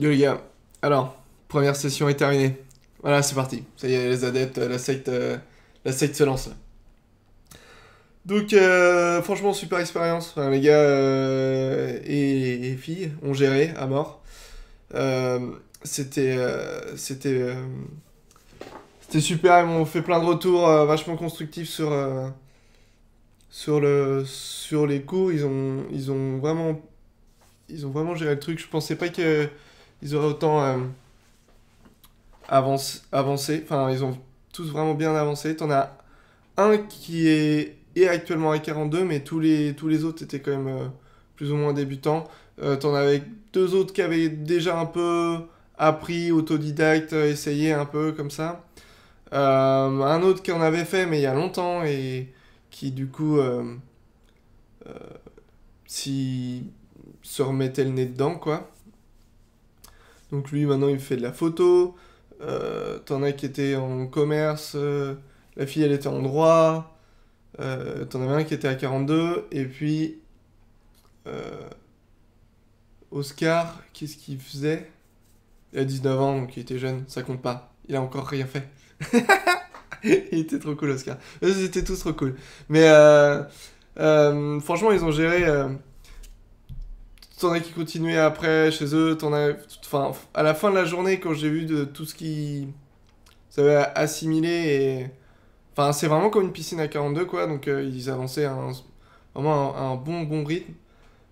Yo les gars, alors, première session est terminée. Voilà, c'est parti. Ça y est, les adeptes, euh, la secte, euh, la se lance. Donc, euh, franchement, super expérience. les gars et, filles ont géré à mort. c'était, c'était, c'était super. Ils m'ont fait plein de retours vachement constructifs sur, sur, le, sur les cours. Ils ont, ils ont vraiment ils ont vraiment géré le truc. Je pensais pas que ils auraient autant euh, avancé. Enfin, ils ont tous vraiment bien avancé. T'en as un qui est, actuellement à 42, mais tous les, tous les autres étaient quand même euh, plus ou moins débutants. Euh, T'en avais deux autres qui avaient déjà un peu appris, autodidacte, euh, essayé un peu comme ça. un autre qui en avait fait, mais il y a longtemps, et qui du coup, si se remettait le nez dedans, quoi. Donc lui, maintenant, il fait de la photo. Euh, t'en as qui étaient en commerce. Euh, la fille, elle était en droit. Euh, t'en avais un qui était à 42. Et puis... Oscar, qu'est-ce qu'il faisait Il a 19 ans, donc il était jeune. Ça compte pas. Il a encore rien fait. il était trop cool, Oscar. Ils étaient tous trop cool. Mais franchement, ils ont géré. T'en as qui continuaient après chez eux, t'en as. Enfin, à la fin de la journée, quand j'ai vu de tout ce qui. Ça avait assimilé et. Enfin, c'est vraiment comme une piscine à 42, quoi. Donc, euh, ils avançaient vraiment un, un bon, bon rythme.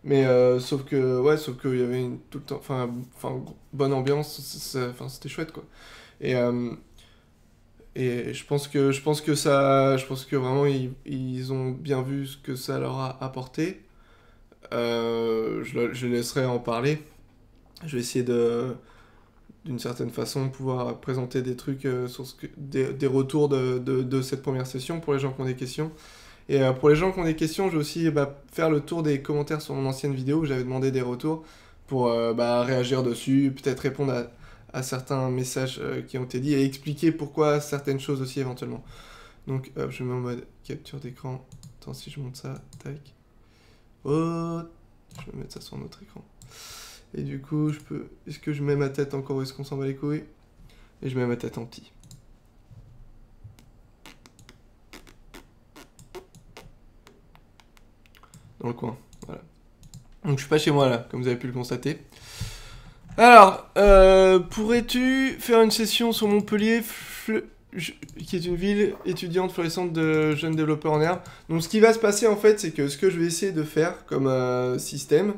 Mais euh, sauf que, ouais, sauf qu'il y avait une, tout le temps. Enfin, bonne ambiance. c'était chouette, quoi. Et. Euh, et je pense que je pense que ça je pense que vraiment ils, ils ont bien vu ce que ça leur a apporté euh, je, laisserai en parler. Je vais essayer de d'une certaine façon pouvoir présenter des trucs euh, sur ce que, des, retours de, cette première session pour les gens qui ont des questions. Et euh, pour les gens qui ont des questions, je vais aussi bah, faire le tour des commentaires sur mon ancienne vidéo où j'avais demandé des retours pour bah, réagir dessus, peut-être répondre à, certains messages qui ont été dit et expliquer pourquoi certaines choses aussi éventuellement. Donc hop, je mets en mode capture d'écran. Attends, si je monte ça, tac. Oh, je vais mettre ça sur notre écran. Et du coup, je peux. Est-ce que je mets ma tête encore où est-ce qu'on s'en va les couilles Et je mets ma tête en petit. Dans le coin, voilà. Donc je suis pas chez moi là, comme vous avez pu le constater. Alors, euh, pourrais-tu faire une session sur Montpellier qui est une ville étudiante florissante de jeunes développeurs en herbe. Donc ce qui va se passer en fait, c'est que ce que je vais essayer de faire comme euh, système,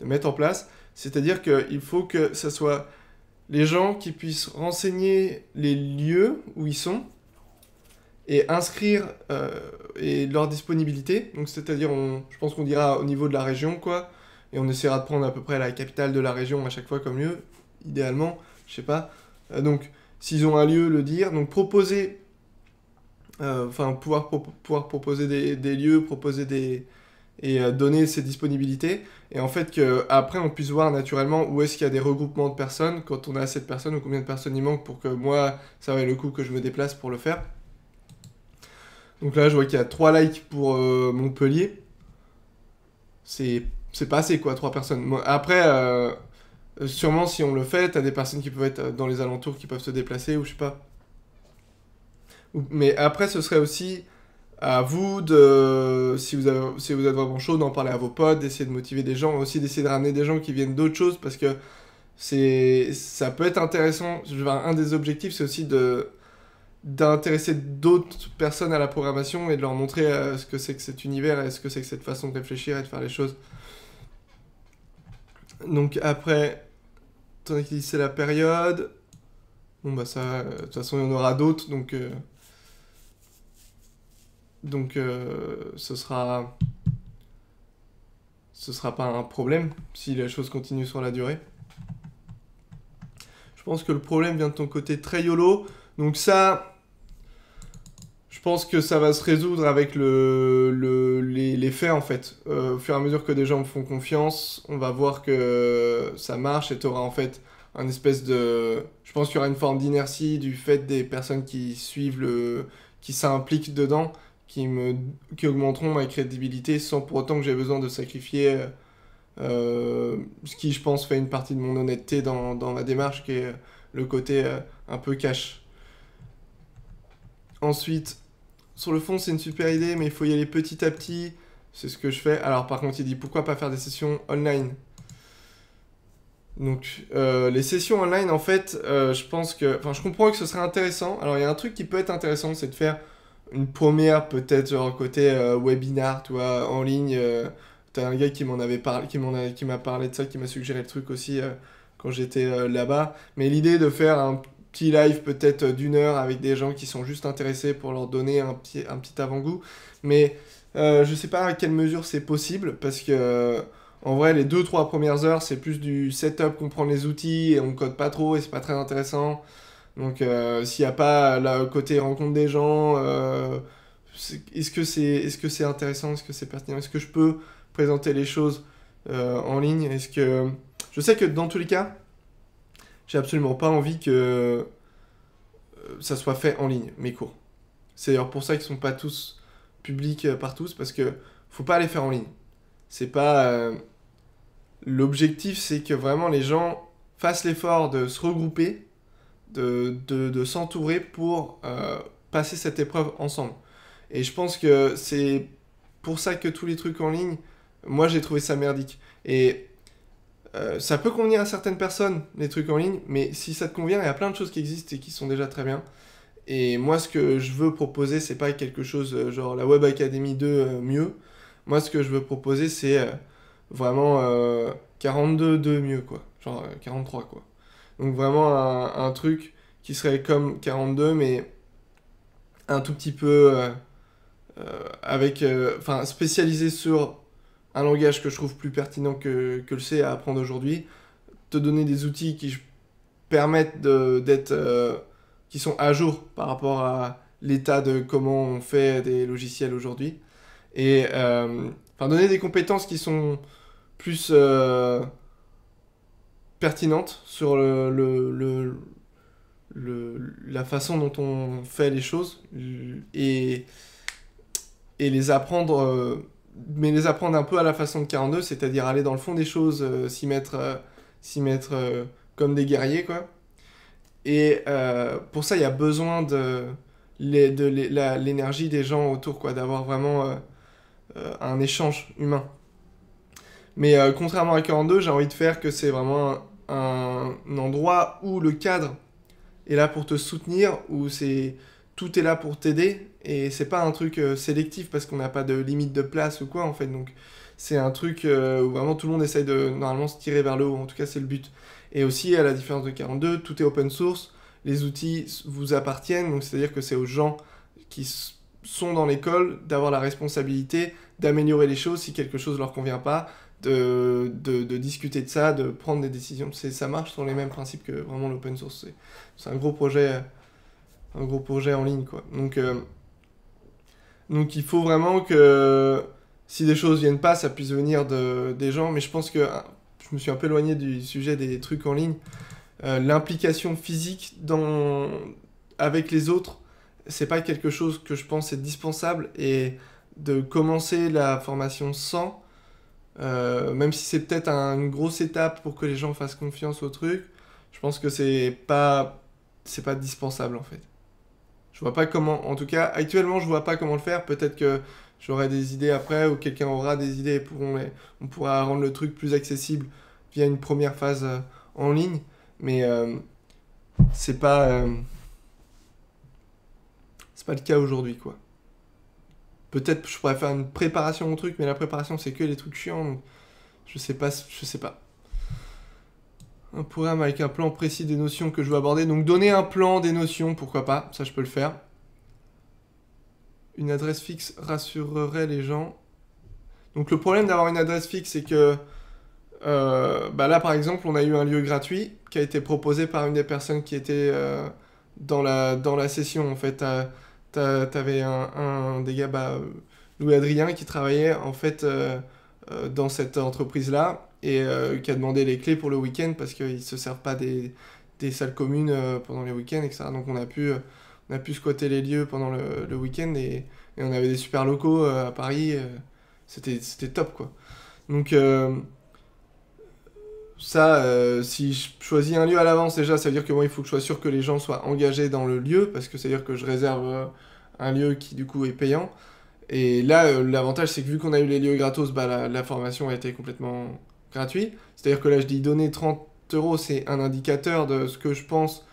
de mettre en place, c'est-à-dire qu'il faut que ce soit les gens qui puissent renseigner les lieux où ils sont et inscrire euh, et leur disponibilité. Donc c'est-à-dire, je pense qu'on dira au niveau de la région quoi, et on essaiera de prendre à peu près la capitale de la région à chaque fois comme lieu, idéalement, je sais pas. Euh, donc s'ils ont un lieu, le dire. Donc proposer, euh, enfin pouvoir, pouvoir proposer des, lieux, proposer des et euh, donner ses disponibilités. Et en fait que après on puisse voir naturellement où est-ce qu'il y a des regroupements de personnes, quand on a assez de personnes ou combien de personnes il manque pour que moi ça vaille le coup que je me déplace pour le faire. Donc là je vois qu'il y a 3 likes pour euh, Montpellier. C'est pas assez quoi, 3 personnes. après euh, sûrement, si on le fait, t'as des personnes qui peuvent être euh, dans les alentours, qui peuvent se déplacer, ou je sais pas. Mais après, ce serait aussi à vous de, si vous, si vous êtes vraiment chaud, d'en parler à vos potes, d'essayer de motiver des gens, aussi d'essayer de ramener des gens qui viennent d'autres choses, parce que c'est, ça peut être intéressant. Un des objectifs, c'est aussi de d'intéresser d'autres personnes à la programmation et de leur montrer euh, ce que c'est que cet univers et ce que c'est que cette façon de réfléchir et de faire les choses. Donc après, c'est la période. Bon, bah ça, euh, de toute façon, il y en aura d'autres, donc. Euh, donc, euh, ce sera. Ce sera pas un problème si la chose continue sur la durée. Je pense que le problème vient de ton côté très YOLO. Donc, ça, je pense que ça va se résoudre avec le, le les, faits en fait. Euh, au fur et à mesure que des gens me font confiance, on va voir que ça marche et tu auras en fait un espèce de. Je pense qu'il y aura une forme d'inertie du fait des personnes qui suivent le. qui s'impliquent dedans, qui, me, augmenteront ma crédibilité sans pour autant que j'ai besoin de sacrifier euh, ce qui, je pense, fait une partie de mon honnêteté dans, dans ma démarche, qui est le côté euh, un peu cash. Ensuite, sur le fond, c'est une super idée, mais il faut y aller petit à petit. C'est ce que je fais. Alors, par contre, il dit pourquoi pas faire des sessions online donc euh, les sessions online, en fait, euh, je pense que, enfin, je comprends que ce serait intéressant. Alors il y a un truc qui peut être intéressant, c'est de faire une première peut-être genre côté euh, webinar, tu en ligne. T'as un gars qui m'en avait parlé, qui qui m'a parlé de ça, qui m'a suggéré le truc aussi quand j'étais là-bas. Mais l'idée de faire un, petit live peut-être d'une heure avec des gens qui sont juste intéressés pour leur donner un, petit, un petit avant-goût. Mais euh, je sais pas à quelle mesure c'est possible parce que euh, en vrai les deux trois premières heures c'est plus du setup, comprendre les outils et on code pas trop et c'est pas très intéressant. Donc euh, s'il n'y a pas le côté rencontre des gens, est-ce que c'est est -ce c'est intéressant, est-ce que c'est pertinent, est-ce que je peux présenter les choses en ligne Est-ce que je sais que dans tous les cas j'ai absolument pas envie que euh, ça soit fait en ligne, mes cours. C'est d'ailleurs pour ça qu'ils sont pas tous publics euh, par tous, parce que faut pas les faire en ligne. C'est pas. Euh, l'objectif, c'est que vraiment les gens fassent l'effort de se regrouper, de, s'entourer pour passer cette épreuve ensemble. Et je pense que c'est pour ça que tous les trucs en ligne, moi j'ai trouvé ça merdique. Et euh, ça peut convenir à certaines personnes, les trucs en ligne, mais si ça te convient, il y a plein de choses qui existent et qui sont déjà très bien. Et moi, ce que je veux proposer, c'est pas quelque chose euh, genre la Web Academy 2 euh, mieux. Moi, ce que je veux proposer, c'est vraiment 42 2 mieux, quoi. Genre 43, quoi. Donc vraiment un, truc qui serait comme 42, mais un tout petit peu avec... Enfin, spécialisé sur un langage que je trouve plus pertinent que, que le C à apprendre aujourd'hui, te donner des outils qui permettent d'être euh, qui sont à jour par rapport à l'état de comment on fait des logiciels aujourd'hui et euh, enfin donner des compétences qui sont plus euh, pertinentes sur le, le, le, le, la façon dont on fait les choses et, et les apprendre mais les apprendre un peu à la façon de 42, e, c'est-à-dire aller dans le fond des choses, euh, s'y mettre, euh, mettre euh, comme des guerriers, quoi. Et pour ça, il y a besoin de, de l'énergie des gens autour, quoi, d'avoir vraiment un échange humain. Mais contrairement à 42, e, j'ai envie de faire que c'est vraiment un, un endroit où le cadre est là pour te soutenir, où c'est tout est là pour t'aider et c'est pas un truc euh, sélectif parce qu'on n'a pas de limite de place ou quoi en fait donc c'est un truc euh, où vraiment tout le monde essaye de normalement se tirer vers le haut en tout cas c'est le but et aussi à la différence de 42 tout est open source les outils vous appartiennent donc c'est à dire que c'est aux gens qui sont dans l'école d'avoir la responsabilité d'améliorer les choses si quelque chose leur convient pas de, discuter de ça de prendre des décisions c'est ça marche sur les mêmes principes que vraiment l'open source c'est un gros projet euh, un gros projet en ligne, quoi. Donc, euh, donc il faut vraiment que si des choses viennent pas, ça puisse venir de, des gens. Mais je pense que hein, je me suis un peu éloigné du sujet des trucs en ligne. Euh, l'implication physique dans, avec les autres, c'est pas quelque chose que je pense est dispensable et de commencer la formation sans, euh, même si c'est peut-être une grosse étape pour que les gens fassent confiance au truc, je pense que c'est pas c'est pas dispensable en fait. Je vois pas comment, en tout cas, actuellement, je vois pas comment le faire. Peut-être que j'aurai des idées après ou quelqu'un aura des idées et pourront on pourra rendre le truc plus accessible via une première phase euh, en ligne. Mais euh, c'est pas. Euh, c'est pas le cas aujourd'hui, quoi. Peut-être je pourrais faire une préparation au truc, mais la préparation, c'est que les trucs chiants. je sais pas, je sais pas un programme avec un plan précis des notions que je veux aborder. Donc donner un plan des notions, pourquoi pas, ça je peux le faire. Une adresse fixe rassurerait les gens. Donc le problème d'avoir une adresse fixe, c'est que euh, bah là par exemple, on a eu un lieu gratuit qui a été proposé par une des personnes qui était euh, dans, la, dans la session. En fait, tu un, un, des gars, bah, Louis Adrien, qui travaillait en fait euh, dans cette entreprise-là et euh, qui a demandé les clés pour le week-end parce qu'ils ne se servent pas des, des salles communes euh, pendant les week-ends, etc. Donc on a pu, euh, on a pu squatter les lieux pendant le, le week-end et, et, on avait des super locaux à Paris. c'était, c'était top, quoi. Donc ça, si je choisis un lieu à l'avance, déjà, ça veut dire que moi, il faut que je sois sûr que les gens soient engagés dans le lieu, parce que ça veut dire que je réserve un lieu qui, du coup, est payant. Et là, l'avantage, c'est que vu qu'on a eu les lieux gratos, bah, la, formation a été complètement gratuit. C'est-à-dire que là, je dis donner 30 euros, c'est un indicateur de ce que je pense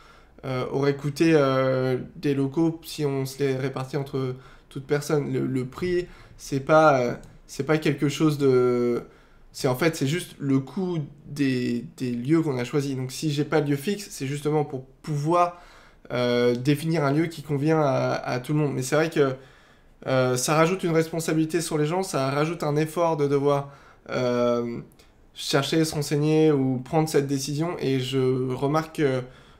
euh, aurait coûté euh, des locaux si on se les répartit entre toutes personnes. Le, prix, c'est pas, euh, c'est pas quelque chose de. C'est en fait, c'est juste le coût des, des lieux qu'on a choisi. Donc, si j'ai pas de lieu fixe, c'est justement pour pouvoir définir un lieu qui convient à, à tout le monde. Mais c'est vrai que ça rajoute une responsabilité sur les gens, ça rajoute un effort de devoir chercher, se renseigner ou prendre cette décision. Et je remarque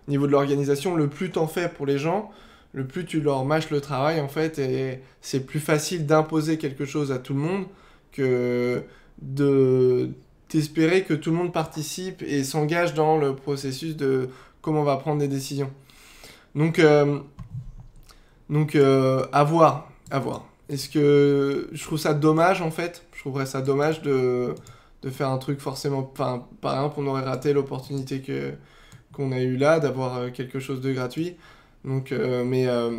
au niveau de l'organisation, le plus t'en fais pour les gens, le plus tu leur mâches le travail, en fait, et c'est plus facile d'imposer quelque chose à tout le monde que de t'espérer que tout le monde participe et s'engage dans le processus de comment on va prendre des décisions. Donc, euh, donc euh, à voir, à voir. Est-ce que je trouve ça dommage en fait Je trouverais ça dommage de faire un truc forcément. Enfin, par exemple, on aurait raté l'opportunité que qu'on a eu là d'avoir euh, quelque chose de gratuit. Donc, euh, mais euh,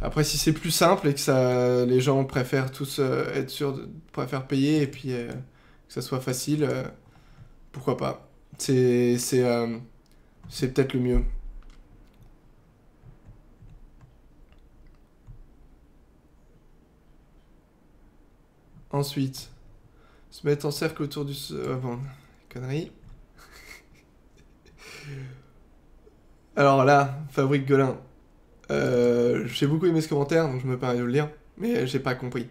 après, si c'est plus simple et que ça, les gens préfèrent tous être sûrs, de, préfèrent payer et puis que ça soit facile, pourquoi pas C'est c'est c'est peut-être le mieux. Ensuite. Se mettre en cercle autour du... Euh, bon, connerie. Alors là, Fabrique Golin, euh, j'ai beaucoup aimé ce commentaire, donc je me permets de le lire, mais j'ai pas compris.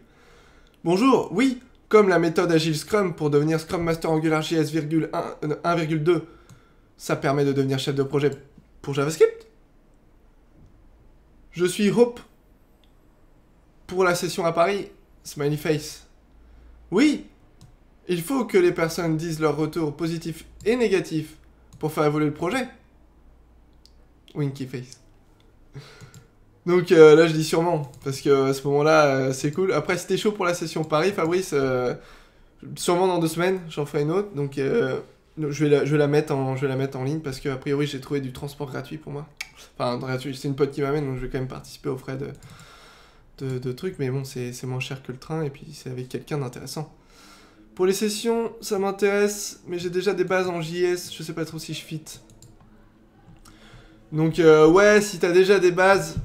Bonjour, oui, comme la méthode Agile Scrum pour devenir Scrum Master Angular JS 1,2, euh, ça permet de devenir chef de projet pour JavaScript. Je suis Hope pour la session à Paris, Smiley Face. Oui, il faut que les personnes disent leur retour positif et négatif pour faire évoluer le projet. Winky face. Donc euh, là, je dis sûrement, parce que à ce moment-là, euh, c'est cool. Après, c'était chaud pour la session Paris, Fabrice. Euh, sûrement dans deux semaines, j'en ferai une autre. Donc je vais, la, je, la mettre en, je vais la mettre en ligne, parce que a priori, j'ai trouvé du transport gratuit pour moi. Enfin, gratuit, c'est une pote qui m'amène, donc je vais quand même participer aux frais de, de, de trucs. Mais bon, c'est moins cher que le train, et puis c'est avec quelqu'un d'intéressant. Pour les sessions, ça m'intéresse, mais j'ai déjà des bases en JS, je sais pas trop si je fit. Donc euh, ouais, si t'as déjà des bases,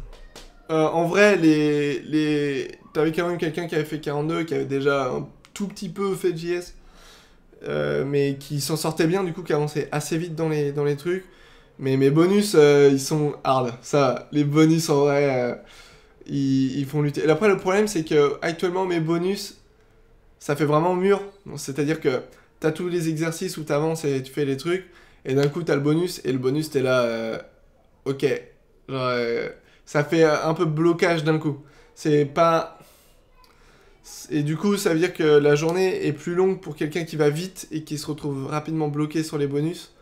euh, en vrai, les, les... t'avais quand même quelqu'un qui avait fait 42, qui avait déjà un tout petit peu fait JS, euh, mais qui s'en sortait bien, du coup, qui avançait assez vite dans les, dans les trucs. Mais mes bonus, ils sont hard, ça, les bonus en vrai, ils, font lutter. après, le problème, c'est que actuellement, mes bonus, ça fait vraiment mur. C'est-à-dire que t'as tous les exercices où avances et tu fais les trucs, et d'un coup t'as le bonus, et le bonus t'es là, euh, ok. Euh, ça fait euh, un peu blocage d'un coup. C'est pas. Et du coup, ça veut dire que la journée est plus longue pour quelqu'un qui va vite et qui se retrouve rapidement bloqué sur les bonus.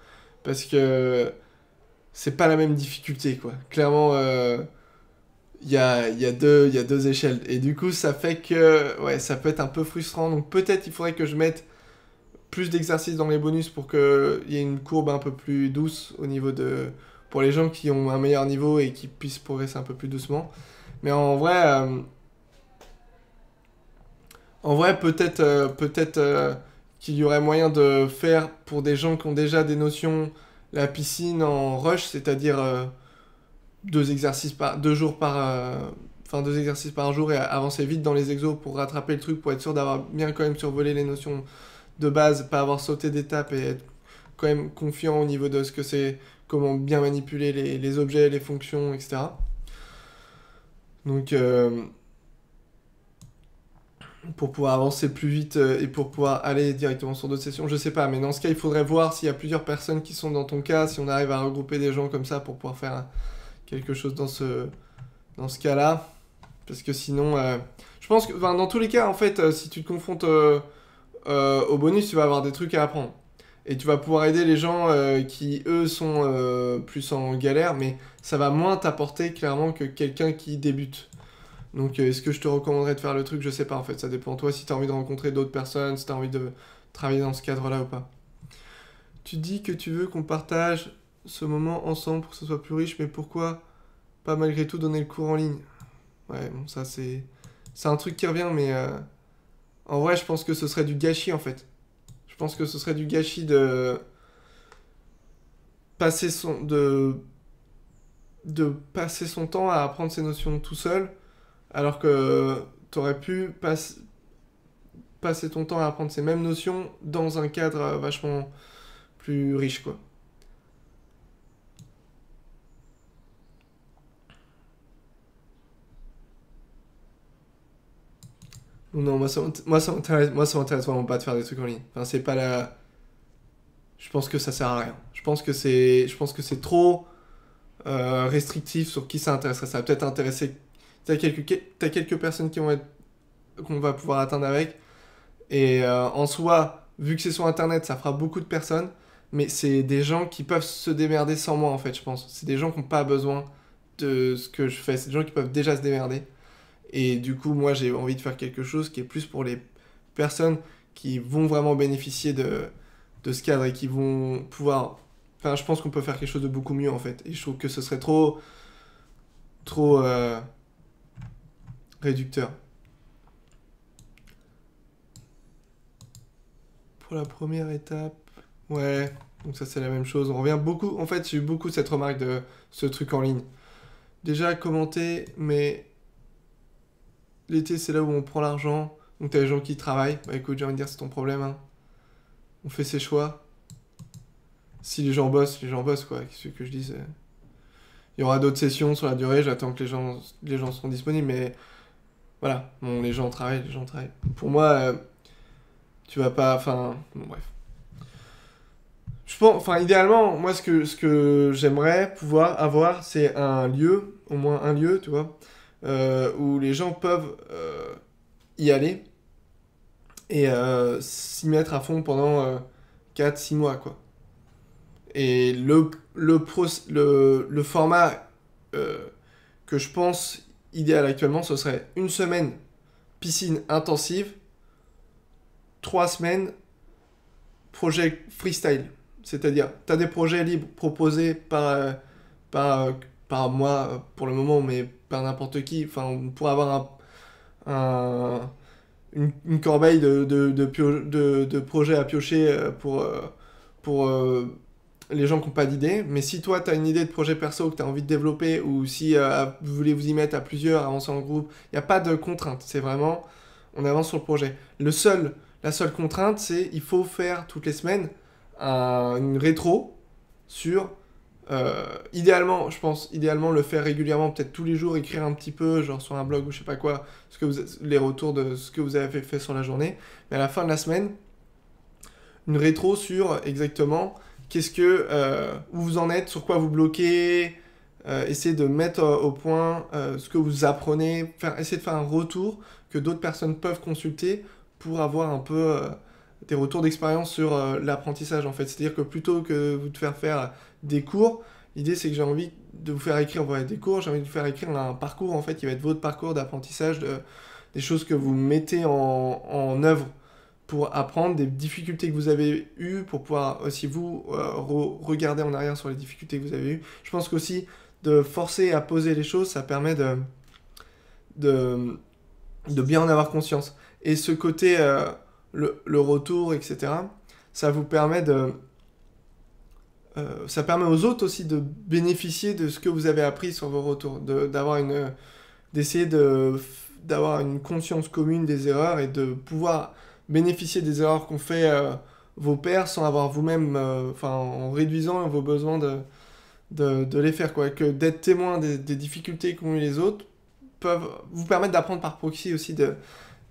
Parce que c'est pas la même difficulté, quoi. Clairement, il y a, y, a deux, y a deux échelles. Et du coup, ça fait que ouais, ça peut être un peu frustrant. Donc peut-être il faudrait que je mette plus d'exercices dans les bonus pour qu'il y ait une courbe un peu plus douce au niveau de... pour les gens qui ont un meilleur niveau et qui puissent progresser un peu plus doucement. Mais en vrai... Euh, en vrai, peut-être euh, peut euh, qu'il y aurait moyen de faire pour des gens qui ont déjà des notions la piscine en rush, c'est-à-dire deux exercices par deux jours par euh, deux exercices par jour et avancer vite dans les exos pour rattraper le truc pour être sûr d'avoir bien quand même survolé les notions de base pas avoir sauté d'étapes et être quand même confiant au niveau de ce que c'est comment bien manipuler les, objets les fonctions etc donc euh, pour pouvoir avancer plus vite euh, et pour pouvoir aller directement sur d'autres sessions, je sais pas. Mais dans ce cas, il faudrait voir s'il y a plusieurs personnes qui sont dans ton cas, si on arrive à regrouper des gens comme ça pour pouvoir faire quelque chose dans ce, dans ce cas-là. Parce que sinon, euh, je pense que dans tous les cas, en fait, euh, si tu te confrontes euh, au bonus, tu vas avoir des trucs à apprendre. Et tu vas pouvoir aider les gens qui, eux, sont plus en galère, mais ça va moins t'apporter clairement que quelqu'un qui débute. Donc, est-ce que je te recommanderais de faire le truc Je sais pas, en fait, ça dépend de toi, si tu as envie de rencontrer d'autres personnes, si tu as envie de travailler dans ce cadre-là ou pas. Tu dis que tu veux qu'on partage ce moment ensemble pour que ce soit plus riche, mais pourquoi pas malgré tout donner le cours en ligne Ouais, bon, ça c'est. C'est un truc qui revient, mais euh, en vrai, je pense que ce serait du gâchis en fait. Je pense que ce serait du gâchis de. Passer son. de. de passer son temps à apprendre ces notions tout seul, alors que t'aurais pu passer passer ton temps à apprendre ces mêmes notions dans un cadre euh, vachement plus riche quoi. Non, moi ça, m'intéresse, vraiment pas de faire des trucs en ligne. c'est pas la. Je pense que ça sert à rien. Je pense que c'est, je pense que c'est trop euh, restrictif sur qui ça intéresserait. Ça va peut-être intéresser. T'as quelques, t'as quelques personnes qui vont être, qu'on va pouvoir atteindre avec. Et euh, en soi, vu que c'est sur internet, ça fera beaucoup de personnes. Mais c'est des gens qui peuvent se démerder sans moi, en fait, je pense. C'est des gens qui n'ont pas besoin de ce que je fais. C'est des gens qui peuvent déjà se démerder. Et du coup, moi, j'ai envie de faire quelque chose qui est plus pour les personnes qui vont vraiment bénéficier de, ce cadre et qui vont pouvoir... Enfin, je pense qu'on peut faire quelque chose de beaucoup mieux, en fait. Et je trouve que ce serait trop... trop... Euh, réducteur. Pour la première étape... Ouais, donc ça c'est la même chose. On revient beaucoup... En fait, j'ai eu beaucoup cette remarque de ce truc en ligne. Déjà commenté, mais l'été, c'est là où on prend l'argent. Donc t'as les gens qui travaillent. Bah écoute, j'ai envie de dire, c'est ton problème. Hein. On fait ses choix. Si les gens bossent, les gens bossent, quoi. ce que je dis Il y aura d'autres sessions sur la durée. J'attends que les gens, les gens seront disponibles. Mais voilà, bon, les gens travaillent, les gens travaillent. Pour moi, euh, tu vas pas. Enfin, bon, bref. Je pense, enfin, idéalement, moi, ce que, ce que j'aimerais pouvoir avoir, c'est un lieu, au moins un lieu, tu vois, euh, où les gens peuvent euh, y aller et euh, s'y mettre à fond pendant 4-6 mois. Quoi. Et le, le, le, format que je pense idéal actuellement, ce serait une semaine piscine intensive, 3 semaines projet freestyle. C'est-à-dire, tu as des projets libres proposés par, par par moi euh, pour le moment, mais par n'importe qui. Enfin, on pourrait avoir une, corbeille de, de, projets à piocher euh, pour, euh, pour les gens qui n'ont pas d'idée. Mais si toi, tu as une idée de projet perso que tu as envie de développer ou si vous voulez vous y mettre à plusieurs, avancer en groupe, il n'y a pas de contrainte. C'est vraiment, on avance sur le projet. Le seul, la seule contrainte, c'est il faut faire toutes les semaines une rétro sur euh, idéalement, je pense, idéalement le faire régulièrement, peut-être tous les jours, écrire un petit peu, genre sur un blog ou je sais pas quoi, ce que vous, les retours de ce que vous avez fait sur la journée. Mais à la fin de la semaine, une rétro sur exactement qu'est-ce que euh, où vous en êtes, sur quoi vous bloquez, essayer euh, essayez de mettre au point ce que vous apprenez, faire, essayer de faire un retour que d'autres personnes peuvent consulter pour avoir un peu des retours d'expérience sur euh, l'apprentissage en fait. C'est-à-dire que plutôt que vous de faire faire des cours, l'idée c'est que j'ai envie de vous faire écrire des cours, j'ai envie de vous faire écrire un parcours en fait qui va être votre parcours d'apprentissage, de, des choses que vous mettez en, en, œuvre pour apprendre, des difficultés que vous avez eues, pour pouvoir aussi vous euh, regarder en arrière sur les difficultés que vous avez eues. Je pense qu'aussi de forcer à poser les choses, ça permet de, de, de bien en avoir conscience. Et ce côté... Euh, le, retour, etc. Ça vous permet de... Euh, ça permet aux autres aussi de bénéficier de ce que vous avez appris sur vos retours, d'avoir une... d'essayer de d'avoir une conscience commune des erreurs et de pouvoir bénéficier des erreurs qu'ont fait euh, vos pères sans avoir vous-même, euh, enfin en réduisant vos besoins de, de, les faire, quoi. Que d'être témoin des, des difficultés qu'ont eu les autres peuvent vous permettre d'apprendre par proxy aussi de,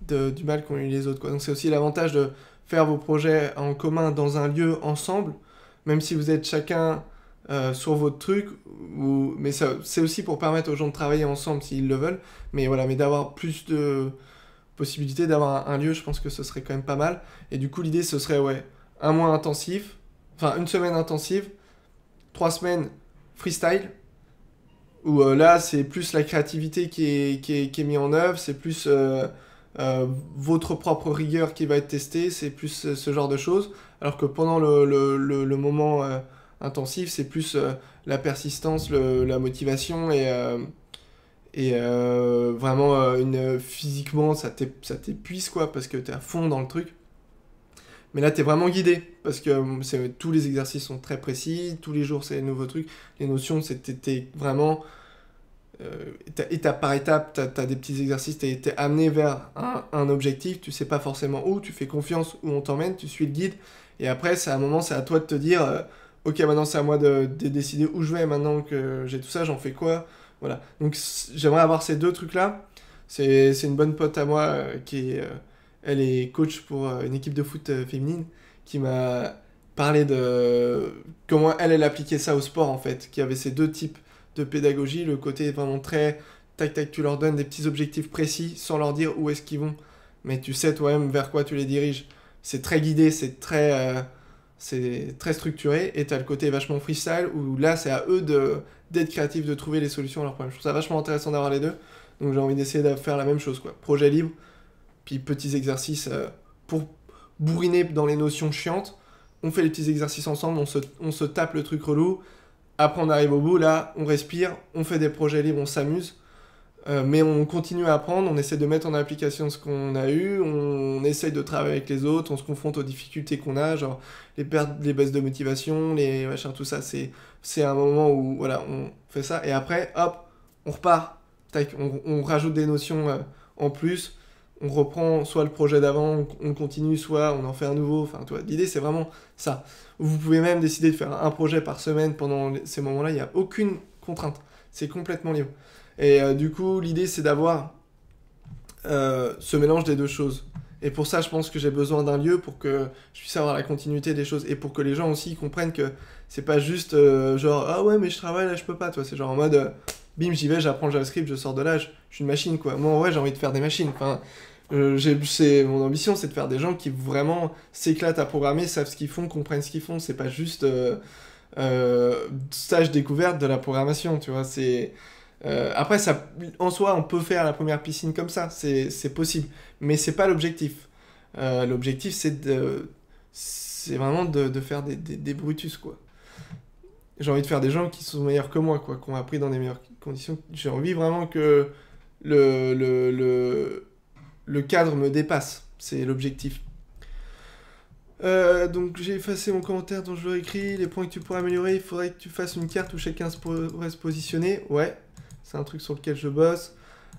du mal qu'ont eu les autres. Quoi. Donc c'est aussi l'avantage de faire vos projets en commun dans un lieu ensemble, même si vous êtes chacun euh, sur votre truc, ou... mais c'est aussi pour permettre aux gens de travailler ensemble s'ils le veulent. Mais voilà, mais d'avoir plus de possibilités d'avoir un, lieu, je pense que ce serait quand même pas mal. Et du coup, l'idée, ce serait ouais, un mois intensif, enfin une semaine intensive, trois semaines freestyle, où euh, là, c'est plus la créativité qui est, qui qui mise en œuvre, c'est plus... Euh, euh, votre propre rigueur qui va être testée, c'est plus euh, ce genre de choses. Alors que pendant le, le, le, moment euh, intensif, c'est plus la persistance, la motivation et, et vraiment une, physiquement, ça t'épuise quoi, parce que tu es à fond dans le truc. Mais là, tu es vraiment guidé parce que hum, tous les exercices sont très précis, tous les jours, c'est un nouveaux trucs. Les notions, c'était vraiment étape euh, par étape, tu as, des petits exercices, tu es, amené vers un, objectif, tu sais pas forcément où, tu fais confiance où on t'emmène, tu suis le guide, et après, c'est à un moment, c'est à toi de te dire, euh, ok, maintenant c'est à moi de, décider où je vais, maintenant que j'ai tout ça, j'en fais quoi, voilà. Donc j'aimerais avoir ces deux trucs-là. C'est une bonne pote à moi euh, qui est, elle est coach pour une équipe de foot féminine, qui m'a parlé de comment elle, elle appliquait ça au sport en fait, qui avait ces deux types de pédagogie, le côté vraiment très tac tac, tu leur donnes des petits objectifs précis sans leur dire où est-ce qu'ils vont, mais tu sais toi-même vers quoi tu les diriges. C'est très guidé, c'est très, euh, c'est très structuré, et tu as le côté vachement freestyle où là c'est à eux de d'être créatifs, de trouver les solutions à leurs problèmes. Je trouve ça vachement intéressant d'avoir les deux, donc j'ai envie d'essayer de faire la même chose, quoi. Projet libre, puis petits exercices euh, pour bourriner dans les notions chiantes. On fait les petits exercices ensemble, on se, on se tape le truc relou, après, on arrive au bout, là, on respire, on fait des projets libres, on s'amuse. Euh, mais on continue à apprendre, on essaie de mettre en application ce qu'on a eu, on, essaie de travailler avec les autres, on se confronte aux difficultés qu'on a, genre les pertes, les baisses de motivation, les machins, tout ça, c'est, c'est un moment où voilà, on fait ça, et après, hop, on repart, on, on rajoute des notions euh, en plus, on reprend soit le projet d'avant, on continue, soit on en fait un nouveau. Enfin, toi, l'idée c'est vraiment ça. Vous pouvez même décider de faire un projet par semaine pendant ces moments-là. Il n'y a aucune contrainte. C'est complètement libre. Et euh, du coup, l'idée c'est d'avoir euh, ce mélange des deux choses. Et pour ça, je pense que j'ai besoin d'un lieu pour que je puisse avoir la continuité des choses et pour que les gens aussi comprennent que c'est pas juste euh, genre ah ouais mais je travaille là je peux pas. Toi, c'est genre en mode bim j'y vais, j'apprends JavaScript, je sors de là, je, suis une machine quoi. Moi ouais j'ai envie de faire des machines. Euh, c'est mon ambition, c'est de faire des gens qui vraiment s'éclatent à programmer, savent ce qu'ils font, comprennent ce qu'ils font. C'est pas juste euh, euh, stage découverte de la programmation, tu vois. C'est après ça, en soi, on peut faire la première piscine comme ça, c'est possible, mais c'est pas l'objectif. l'objectif, c'est de, c'est vraiment de, de, faire des, des, brutus quoi. J'ai envie de faire des gens qui sont meilleurs que moi, quoi, qu'on a appris dans des meilleures conditions. J'ai envie vraiment que le, le le cadre me dépasse. C'est l'objectif. Euh, donc j'ai effacé mon commentaire dont je ai écrit. Les points que tu pourrais améliorer, il faudrait que tu fasses une carte où chacun se pourrait se positionner. Ouais, c'est un truc sur lequel je bosse.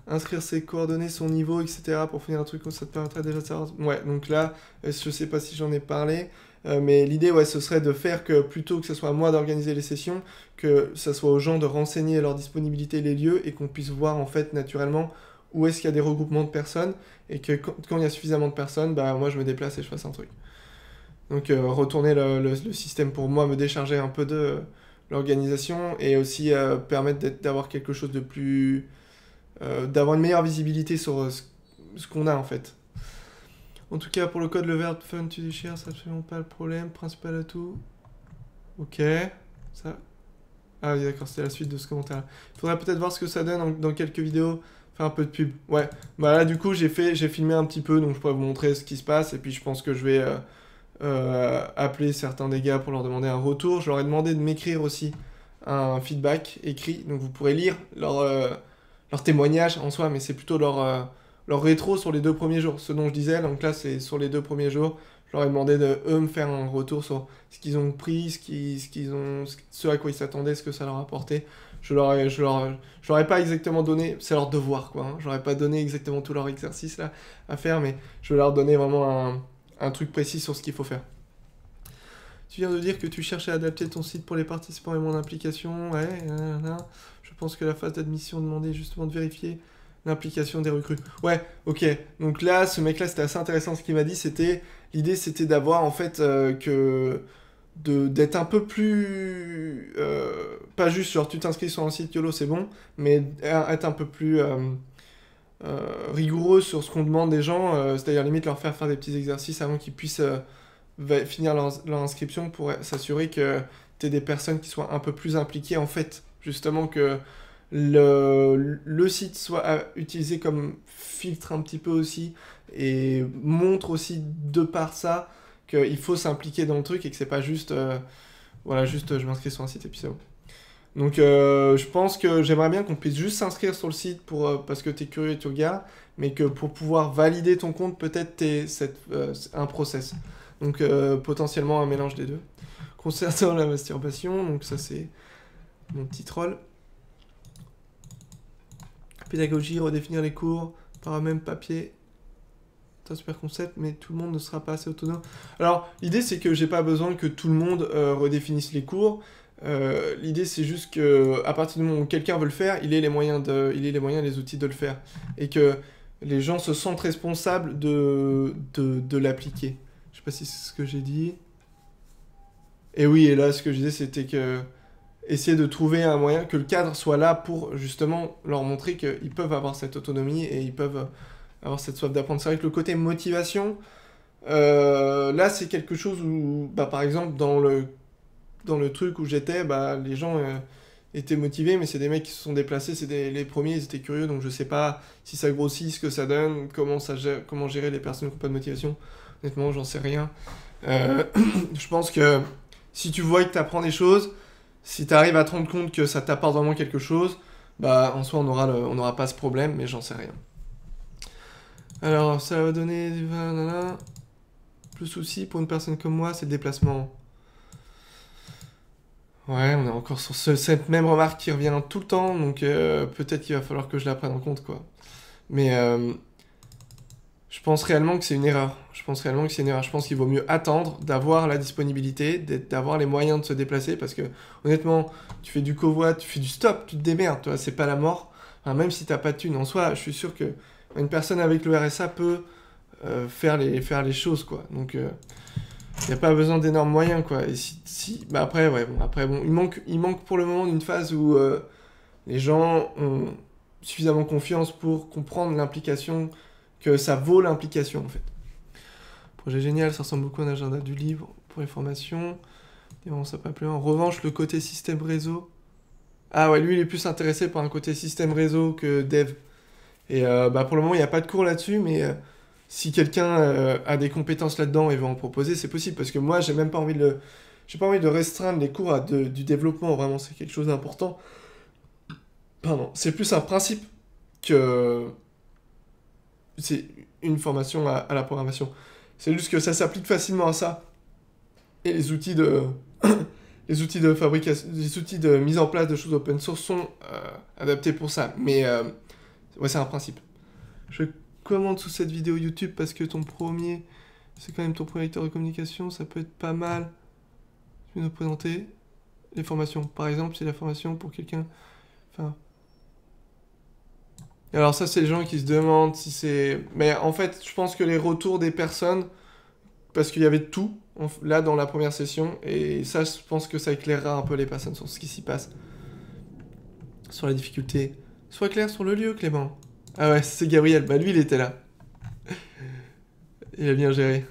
Inscrire ses coordonnées, son niveau, etc. pour finir un truc où ça te permettrait déjà de savoir. Ouais, donc là, euh, je sais pas si j'en ai parlé. Euh, mais l'idée, ouais, ce serait de faire que plutôt que ce soit à moi d'organiser les sessions, que ce soit aux gens de renseigner à leur disponibilité, les lieux, et qu'on puisse voir en fait naturellement où est-ce qu'il y a des regroupements de personnes, et que quand, il y a suffisamment de personnes, bah, moi je me déplace et je fasse un truc. Donc euh, retourner le, système pour moi, me décharger un peu de euh, l'organisation, et aussi euh, permettre d'avoir quelque chose de plus... d'avoir une meilleure visibilité sur ce, qu'on a en fait. En tout cas, pour le code, le verbe fun tu déchires, c'est absolument pas le problème. Principal atout. Ok. Ça. Ah oui, d'accord, c'était la suite de ce commentaire. Il faudrait peut-être voir ce que ça donne dans quelques vidéos. Faire un peu de pub. Ouais. Bah là, du coup, j'ai fait, j'ai filmé un petit peu, donc je pourrais vous montrer ce qui se passe. Et puis, je pense que je vais euh, euh, appeler certains des gars pour leur demander un retour. Je leur ai demandé de m'écrire aussi un feedback écrit. Donc, vous pourrez lire leur, euh, leur témoignage en soi, mais c'est plutôt leur leur rétro sur les deux premiers jours. Ce dont je disais, donc là, c'est sur les deux premiers jours. Je leur ai demandé de eux me faire un retour sur ce qu'ils ont pris, ce, qu'ils, ce qu'ils ont, ce à quoi ils s'attendaient, ce que ça leur apportait. Je leur ai, pas exactement donné, c'est leur devoir quoi. J'aurais hein. Je pas donné exactement tout leur exercice là à faire, mais je vais leur donner vraiment un, truc précis sur ce qu'il faut faire. Tu viens de dire que tu cherches à adapter ton site pour les participants et mon application, Ouais, là. je pense que la phase d'admission demandait justement de vérifier l'implication des recrues. Ouais, ok. Donc là, ce mec-là, c'était assez intéressant ce qu'il m'a dit. C'était l'idée, c'était d'avoir en fait euh, que d'être un peu plus euh, pas juste sur tu t'inscris sur un site YOLO c'est bon mais euh, être un peu plus rigoureux sur ce qu'on demande des gens c'est-à-dire limite leur faire faire des petits exercices avant qu'ils puissent finir leur, inscription pour s'assurer que tu es des personnes qui soient un peu plus impliquées en fait justement que le, le site soit euh, utilisé comme filtre un petit peu aussi et montre aussi de par ça qu'il faut s'impliquer dans le truc et que c'est pas juste euh, voilà juste euh, je m'inscris sur un site et puis donc je pense que j'aimerais bien qu'on puisse juste s'inscrire sur le site pour, parce que tu es curieux et tu regardes, mais que pour pouvoir valider ton compte, peut-être c'est un process. Donc potentiellement un mélange des deux. Concernant la masturbation, donc ça c'est mon petit troll. Pédagogie, redéfinir les cours par un même papier. C'est un super concept, mais tout le monde ne sera pas assez autonome. Alors, l'idée, c'est que j'ai pas besoin que tout le monde euh, redéfinisse les cours. Euh, l'idée, c'est juste que à partir du moment où quelqu'un veut le faire, il ait les moyens, de, il ait les moyens, les outils de le faire, et que les gens se sentent responsables de, de, l'appliquer. Je sais pas si c'est ce que j'ai dit. Et oui, et là, ce que je disais, c'était que essayer de trouver un moyen que le cadre soit là pour justement leur montrer qu'ils peuvent avoir cette autonomie et ils peuvent avoir cette soif d'apprendre. C'est vrai que le côté motivation, euh, là c'est quelque chose où, bah, par exemple, dans le, dans le truc où j'étais, bah, les gens euh, étaient motivés, mais c'est des mecs qui se sont déplacés, c'est les premiers, ils étaient curieux, donc je sais pas si ça grossit, ce que ça donne, comment, comment gérer les personnes qui n'ont pas de motivation. Honnêtement, j'en sais rien. Euh, je pense que si tu vois que tu apprends des choses, si tu arrives à te rendre compte que ça t'apporte vraiment quelque chose, bah en soi on aura on n'aura pas ce problème, mais j'en sais rien. Alors ça va donner le souci pour une personne comme moi, c'est le déplacement. Ouais, on est encore sur cette même remarque qui revient tout le temps, donc euh, peut-être qu'il va falloir que je la prenne en compte, quoi. Mais euh, je pense réellement que c'est une erreur pense que c'est Je pense qu'il vaut mieux attendre d'avoir la disponibilité, d'avoir les moyens de se déplacer parce que honnêtement, tu fais du covoit, tu fais du stop, tu te démerdes, toi, c'est pas la mort. même si t'as pas de thune en soi, je suis sûr que une personne avec le RSA peut euh, faire, les, faire les choses, quoi. Donc, il euh, n'y a pas besoin d'énormes moyens, quoi. Et si, bah après, après, bon, il manque, il manque pour le moment d'une phase où euh, les gens ont suffisamment confiance pour comprendre l'implication, que ça vaut l'implication, en fait. C'est génial, ça ressemble beaucoup à un agenda du livre pour les formations. ça En revanche, le côté système réseau. Ah ouais, lui, il est plus intéressé par un côté système réseau que dev. Et euh, bah, pour le moment, il n'y a pas de cours là-dessus, mais euh, si quelqu'un euh, a des compétences là-dedans et veut en proposer, c'est possible. Parce que moi, j'ai même pas envie de le... J'ai pas envie de restreindre les cours à du développement, vraiment, c'est quelque chose d'important. Pardon, c'est plus un principe que. C'est une formation à la programmation. C'est juste que ça s'applique facilement à ça. Et les outils de, les outils de fabrication, les outils de mise en place de choses open source sont euh, adaptés pour ça. Mais euh, c'est un principe. Je commente sous cette vidéo YouTube parce que ton premier, c'est quand même ton premier lecteur de communication, ça peut être pas mal. Tu peux nous présenter les formations. Par exemple, c'est la formation pour quelqu'un, enfin, alors ça, c'est les gens qui se demandent si c'est... Mais en fait, je pense que les retours des personnes, parce qu'il y avait tout là dans la première session, et ça, je pense que ça éclairera un peu les personnes sur ce qui s'y passe, sur la difficulté. Sois clair sur le lieu, Clément. Ah ouais, c'est Gabriel. Bah lui, il était là. il a bien géré.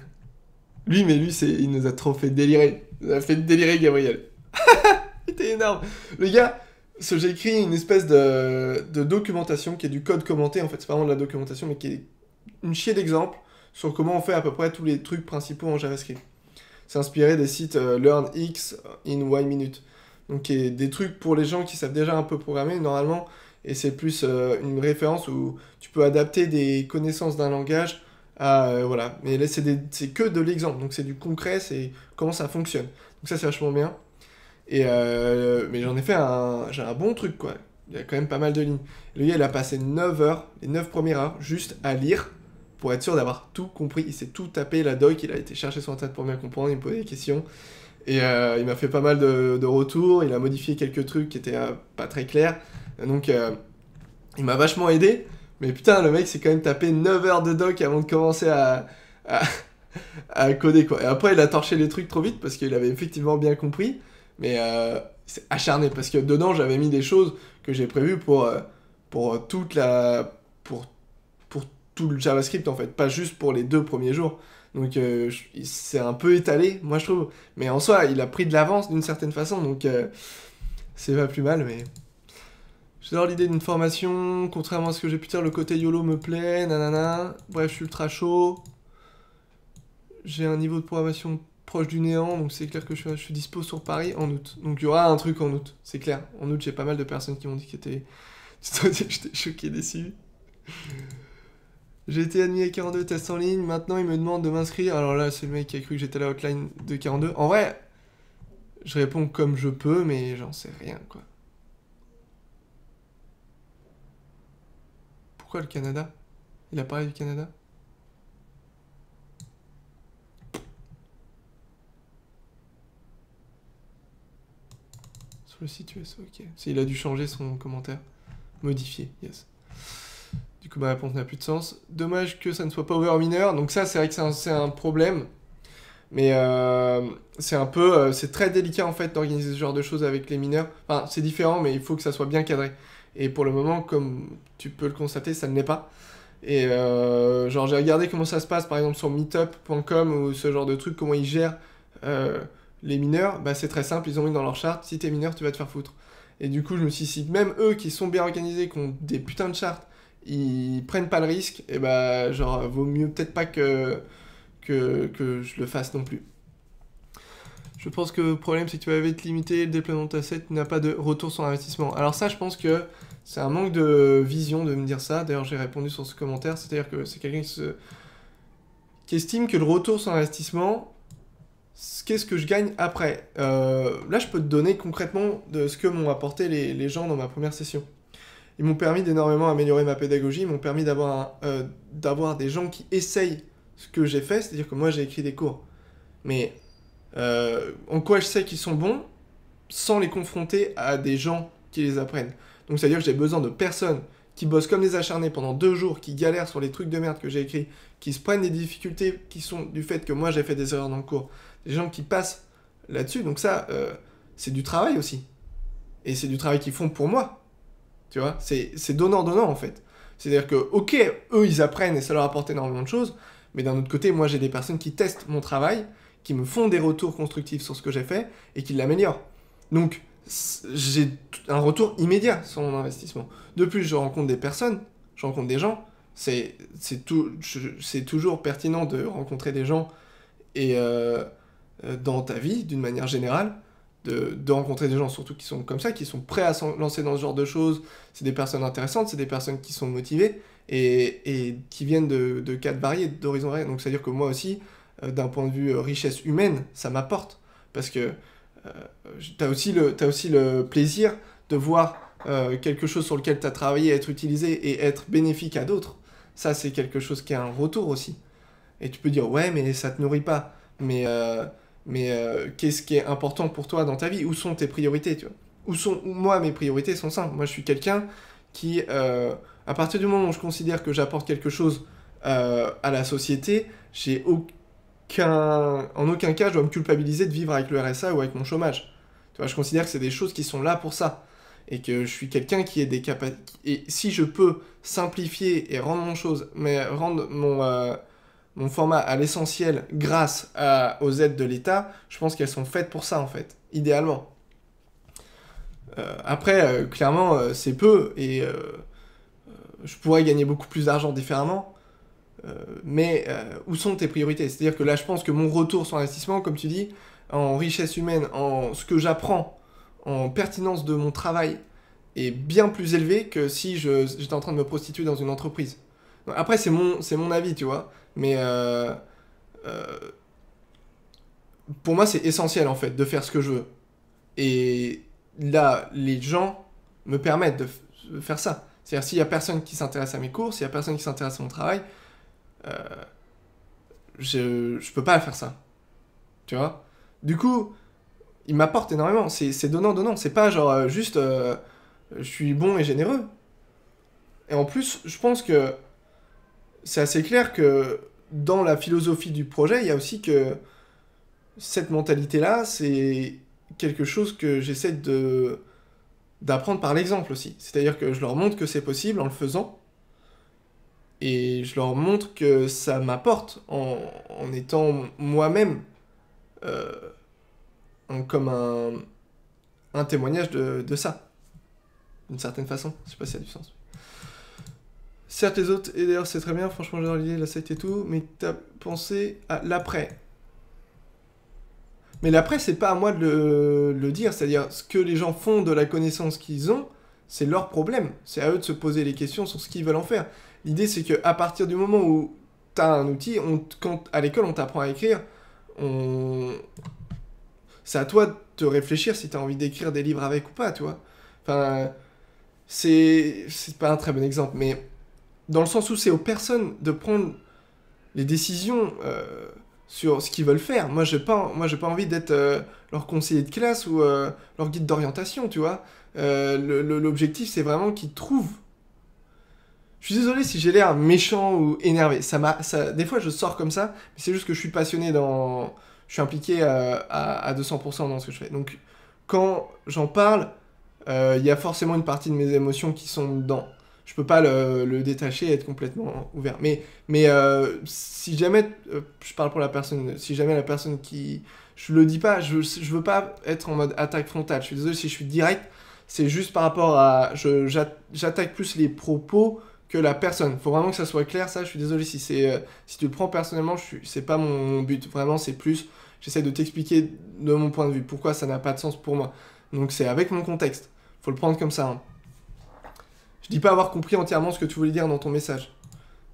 Lui, mais lui, c'est, il nous a trop fait délirer. Il nous a fait délirer, Gabriel. il était énorme. Le gars, j'ai écrit une espèce de, documentation qui est du code commenté, en fait, c'est pas vraiment de la documentation, mais qui est une chier d'exemple sur comment on fait à peu près tous les trucs principaux en JavaScript. C'est inspiré des sites euh, Learn LearnX euh, in Y Minute. Donc, est des trucs pour les gens qui savent déjà un peu programmer, normalement, et c'est plus euh, une référence où tu peux adapter des connaissances d'un langage à. voilà. Mais là, c'est que de l'exemple, donc c'est du concret, c'est comment ça fonctionne. Donc, ça, c'est vachement bien. Et euh, mais j'en ai fait un, j'ai un bon truc, quoi. Il y a quand même pas mal de lignes. Le gars, il a passé 9 heures, les 9 premières heures, juste à lire pour être sûr d'avoir tout compris. Il s'est tout tapé la doc, il a été chercher sur internet pour bien comprendre, il me posait des questions. Et euh, il m'a fait pas mal de, de, retours, il a modifié quelques trucs qui étaient euh, pas très clairs. Donc il m'a vachement aidé. Mais putain, le mec s'est quand même tapé 9 heures de doc avant de commencer à, à coder quoi. Et après, il a torché les trucs trop vite parce qu'il avait effectivement bien compris mais euh, c'est acharné parce que dedans j'avais mis des choses que j'ai prévues pour, euh, pour euh, toute la. Pour, pour tout le JavaScript en fait, pas juste pour les deux premiers jours. Donc c'est un peu étalé, moi je trouve. Mais en soi, il a pris de l'avance d'une certaine façon, donc c'est pas plus mal, mais... J'adore l'idée d'une formation, contrairement à ce que j'ai pu dire, le côté YOLO me plaît, nanana. Bref, je suis ultra chaud. J'ai un niveau de programmation proche du néant, donc c'est clair que je, je, suis dispo sur Paris en août. Donc il y aura un truc en août, c'est clair. En août, j'ai pas mal de personnes qui m'ont dit que j'étais choqué, déçu. J'ai été admis à 42 tests en ligne, maintenant il me demande de m'inscrire. Alors là, c'est le mec qui a cru que j'étais à la hotline de 42. En vrai, je réponds comme je peux, mais j'en sais rien, quoi. Pourquoi le Canada Il a parlé du Canada le ok ok. Il a dû changer son commentaire. modifié yes. Du coup, ma réponse n'a plus de sens. Dommage que ça ne soit pas over mineur. Donc ça, c'est vrai que c'est un, problème. Mais euh, c'est un peu... Euh, c'est très délicat, en fait, d'organiser ce genre de choses avec les mineurs. Enfin, c'est différent, mais il faut que ça soit bien cadré. Et pour le moment, comme tu peux le constater, ça ne l'est pas. Et euh, genre, j'ai regardé comment ça se passe, par exemple, sur meetup.com ou ce genre de truc, comment ils gèrent... Euh, les mineurs, bah, c'est très simple, ils ont mis dans leur charte, si t'es mineur, tu vas te faire foutre. Et du coup, je me suis dit, même eux qui sont bien organisés, qui ont des putains de chartes, ils prennent pas le risque, et eh bah, genre, vaut mieux peut-être pas que, que, je le fasse non plus. Je pense que le problème, c'est que tu vas être limité, le déploiement de ta set n'a pas de retour sur investissement. Alors, ça, je pense que c'est un manque de vision de me dire ça. D'ailleurs, j'ai répondu sur ce commentaire, c'est-à-dire que c'est quelqu'un qui, se... qui estime que le retour sur investissement, qu'est-ce que je gagne après euh, Là, je peux te donner concrètement de ce que m'ont apporté les, gens dans ma première session. Ils m'ont permis d'énormément améliorer ma pédagogie, ils m'ont permis d'avoir euh, des gens qui essayent ce que j'ai fait, c'est-à-dire que moi j'ai écrit des cours. Mais euh, en quoi je sais qu'ils sont bons sans les confronter à des gens qui les apprennent. Donc c'est-à-dire que j'ai besoin de personnes qui bossent comme des acharnés pendant deux jours, qui galèrent sur les trucs de merde que j'ai écrits, qui se prennent des difficultés qui sont du fait que moi j'ai fait des erreurs dans le cours, des gens qui passent là-dessus. Donc ça, euh, c'est du travail aussi. Et c'est du travail qu'ils font pour moi. Tu vois, c'est donnant-donnant en fait. C'est-à-dire que, ok, eux, ils apprennent et ça leur apporte énormément de choses, mais d'un autre côté, moi, j'ai des personnes qui testent mon travail, qui me font des retours constructifs sur ce que j'ai fait et qui l'améliorent. Donc, j'ai un retour immédiat sur mon investissement. De plus, je rencontre des personnes, je rencontre des gens. C'est toujours pertinent de rencontrer des gens et, euh, euh, dans ta vie, d'une manière générale, de, de, rencontrer des gens surtout qui sont comme ça, qui sont prêts à se lancer dans ce genre de choses. C'est des personnes intéressantes, c'est des personnes qui sont motivées et, et qui viennent de, de cadres variés, d'horizons variés. Donc c'est-à-dire que moi aussi, euh, d'un point de vue euh, richesse humaine, ça m'apporte. Parce que tu as, as, aussi le plaisir de voir quelque chose sur lequel tu as travaillé, être utilisé et être bénéfique à d'autres. Ça, c'est quelque chose qui a un retour aussi. Et tu peux dire, ouais, mais ça te nourrit pas. Mais mais euh, qu'est-ce qui est important pour toi dans ta vie Où sont tes priorités tu Où sont moi mes priorités sont simples. Moi je suis quelqu'un qui euh, à partir du moment où je considère que j'apporte quelque chose euh, à la société, j'ai aucun en aucun cas je dois me culpabiliser de vivre avec le RSA ou avec mon chômage. Tu vois, je considère que c'est des choses qui sont là pour ça et que je suis quelqu'un qui est des capacités et si je peux simplifier et rendre mon chose mais rendre mon mon format à l'essentiel grâce aux aides de l'État, je pense qu'elles sont faites pour ça en fait, idéalement. Euh, après, euh, clairement, euh, c'est peu et je pourrais gagner beaucoup plus d'argent différemment. mais où sont tes priorités C'est-à-dire que là, je pense que mon retour sur investissement, comme tu dis, en richesse humaine, en ce que j'apprends, en pertinence de mon travail, est bien plus élevé que si j'étais en train de me prostituer dans une entreprise. Après, c'est mon, mon avis, tu vois. Mais euh, euh, pour moi, c'est essentiel en fait de faire ce que je veux. Et là, les gens me permettent de, faire ça. C'est-à-dire, s'il y a personne qui s'intéresse à mes cours, s'il y a personne qui s'intéresse à mon travail, euh, je, ne peux pas faire ça. Tu vois Du coup, il m'apporte énormément. C'est donnant-donnant. C'est pas genre juste je suis bon et généreux. Et en plus, je pense que c'est assez clair que dans la philosophie du projet, il y a aussi que cette mentalité-là, c'est quelque chose que j'essaie de d'apprendre par l'exemple aussi. C'est-à-dire que je leur montre que c'est possible en le faisant, et je leur montre que ça m'apporte en, étant moi-même euh, comme un, témoignage de, de ça, d'une certaine façon. Je sais pas si ça a du sens. Certes, les autres, et d'ailleurs, c'est très bien, franchement, j'adore l'idée, la site et tout, mais t'as pensé à l'après. Mais l'après, c'est pas à moi de le, dire, c'est-à-dire ce que les gens font de la connaissance qu'ils ont, c'est leur problème. C'est à eux de se poser les questions sur ce qu'ils veulent en faire. L'idée, c'est que qu'à partir du moment où t'as un outil, on, quand à l'école, on t'apprend à écrire, on... c'est à toi de te réfléchir si t'as envie d'écrire des livres avec ou pas, tu vois. Enfin, c'est... c'est pas un très bon exemple, mais dans le sens où c'est aux personnes de prendre les décisions euh, sur ce qu'ils veulent faire. Moi, j'ai pas, moi, j'ai pas envie d'être euh, leur conseiller de classe ou euh, leur guide d'orientation, tu vois. l'objectif, c'est vraiment qu'ils trouvent. Je suis désolé si j'ai l'air méchant ou énervé. Ça m'a, ça, des fois, je sors comme ça, mais c'est juste que je suis passionné dans, je suis impliqué à, à, à 200% dans ce que je fais. Donc, quand j'en parle, il y a forcément une partie de mes émotions qui sont dedans je peux pas le, détacher et être complètement ouvert. Mais, mais euh, si jamais, euh, je parle pour la personne, si jamais la personne qui... Je le dis pas, je, je veux pas être en mode attaque frontale. Je suis désolé si je suis direct, c'est juste par rapport à... J'attaque plus les propos que la personne. Faut vraiment que ça soit clair, ça, je suis désolé si c'est... Euh, si tu le prends personnellement, c'est pas mon, but. Vraiment, c'est plus... J'essaie de t'expliquer de mon point de vue pourquoi ça n'a pas de sens pour moi. Donc c'est avec mon contexte. Faut le prendre comme ça. Hein. Je dis pas avoir compris entièrement ce que tu voulais dire dans ton message.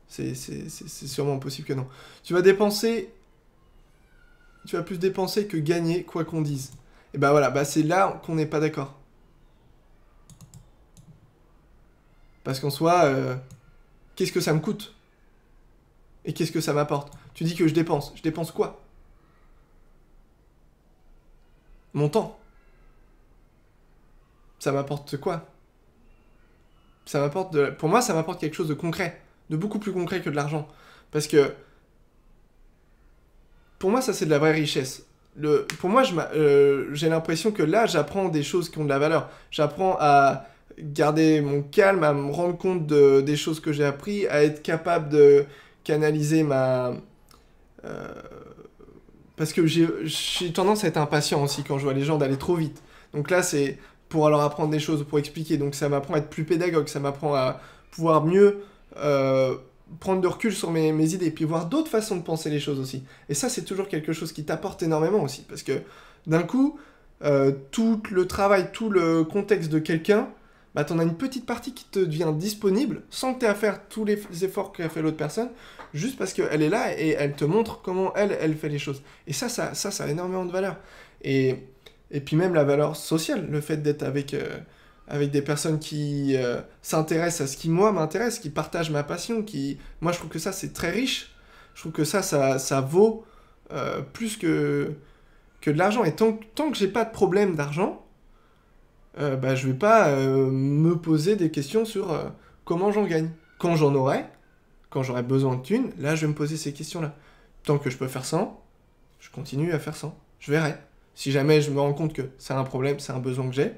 C'est sûrement possible que non. Tu vas dépenser... Tu vas plus dépenser que gagner, quoi qu'on dise. Et bah voilà, bah c'est là qu'on n'est pas d'accord. Parce qu'en soi, euh, qu'est-ce que ça me coûte Et qu'est-ce que ça m'apporte Tu dis que je dépense. Je dépense quoi Mon temps. Ça m'apporte quoi ça pour moi, ça m'apporte quelque chose de concret, de beaucoup plus concret que de l'argent. Parce que pour moi, ça c'est de la vraie richesse. Le, pour moi, euh, j'ai l'impression que là, j'apprends des choses qui ont de la valeur. J'apprends à garder mon calme, à me rendre compte de, des choses que j'ai appris, à être capable de canaliser ma... Euh, parce que j'ai tendance à être impatient aussi quand je vois les gens d'aller trop vite. Donc là, c'est pour leur apprendre des choses, pour expliquer. Donc ça m'apprend à être plus pédagogue, ça m'apprend à pouvoir mieux euh, prendre de recul sur mes, mes idées, puis voir d'autres façons de penser les choses aussi. Et ça, c'est toujours quelque chose qui t'apporte énormément aussi, parce que d'un coup, euh, tout le travail, tout le contexte de quelqu'un, bah, t'en as une petite partie qui te devient disponible sans que aies à faire tous les efforts qu'a fait l'autre personne, juste parce qu'elle est là et elle te montre comment elle, elle fait les choses. Et ça, ça, ça a énormément de valeur. Et et puis même la valeur sociale, le fait d'être avec, euh, avec des personnes qui euh, s'intéressent à ce qui moi m'intéresse, qui partagent ma passion, qui... Moi je trouve que ça c'est très riche. Je trouve que ça, ça, ça vaut euh, plus que, que de l'argent. Et tant, tant que j'ai pas de problème d'argent, bah, je vais pas me poser des questions sur comment j'en gagne. Quand j'en aurai, quand j'aurai besoin de thunes, là je vais me poser ces questions-là. Tant que je peux faire 100, je continue à faire 100. Je verrai. Si jamais je me rends compte que c'est un problème, c'est un besoin que j'ai,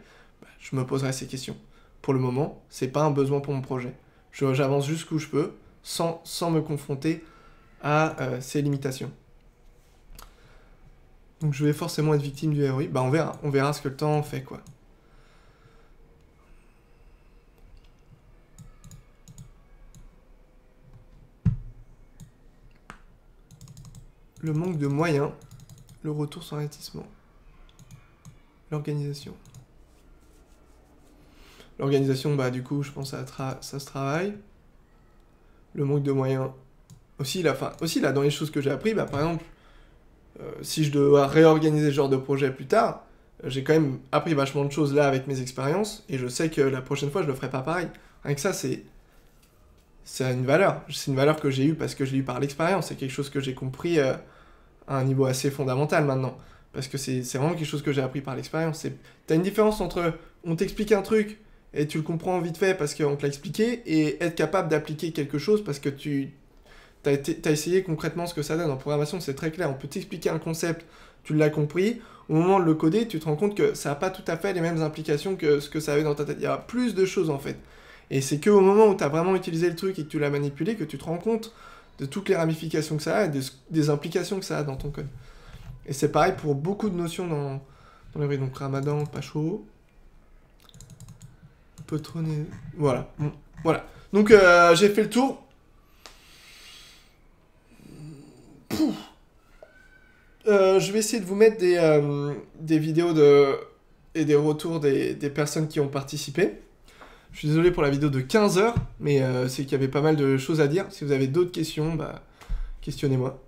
bah, je me poserai ces questions. Pour le moment, c'est pas un besoin pour mon projet. J'avance jusqu'où je peux, sans, sans, me confronter à euh, ces limitations. Donc je vais forcément être victime du ROI. Bah on verra, on verra ce que le temps fait quoi. Le manque de moyens, le retour sur investissement. L'organisation. L'organisation, bah du coup, je pense à ça se travaille. Le manque de moyens. Aussi la fin, aussi, là dans les choses que j'ai appris, bah, par exemple, euh, si je dois réorganiser ce genre de projet plus tard, euh, j'ai quand même appris vachement de choses là avec mes expériences, et je sais que la prochaine fois, je le ferai pas pareil. Rien que ça, c'est... C'est une valeur. C'est une valeur que j'ai eue parce que je l'ai eue par l'expérience. C'est quelque chose que j'ai compris euh, à un niveau assez fondamental maintenant parce que c'est vraiment quelque chose que j'ai appris par l'expérience. Tu as une différence entre on t'explique un truc et tu le comprends vite fait parce qu'on te l'a expliqué et être capable d'appliquer quelque chose parce que tu as, essayé concrètement ce que ça donne. En programmation, c'est très clair. On peut t'expliquer un concept, tu l'as compris. Au moment de le coder, tu te rends compte que ça n'a pas tout à fait les mêmes implications que ce que ça avait dans ta tête. Il y a plus de choses en fait. Et c'est qu'au moment où tu as vraiment utilisé le truc et que tu l'as manipulé que tu te rends compte de toutes les ramifications que ça a et des implications que ça a dans ton code. Et c'est pareil pour beaucoup de notions dans, dans rues. Donc Ramadan, pas chaud. Un peu trop... Voilà. voilà. Donc euh, j'ai fait le tour. Euh, je vais essayer de vous mettre euh, des, vidéos de... et des retours des, des, personnes qui ont participé. Je suis désolé pour la vidéo de 15 heures, mais c'est qu'il y avait pas mal de choses à dire. Si vous avez d'autres questions, bah, questionnez-moi.